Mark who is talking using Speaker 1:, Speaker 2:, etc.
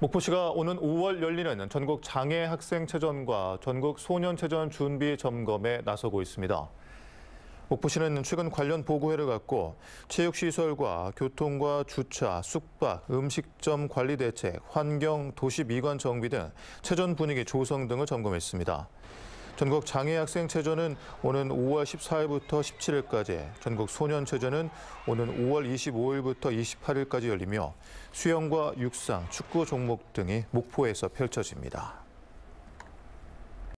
Speaker 1: 목포시가 오는 5월 열리는 전국 장애 학생 체전과 전국 소년 체전 준비 점검에 나서고 있습니다. 목포시는 최근 관련 보고회를 갖고 체육시설과 교통과 주차, 숙박, 음식점 관리 대책, 환경, 도시 미관 정비 등 체전 분위기 조성 등을 점검했습니다. 전국 장애학생체전은 오는 5월 14일부터 17일까지, 전국 소년체전은 오는 5월 25일부터 28일까지 열리며 수영과 육상, 축구 종목 등이 목포에서 펼쳐집니다.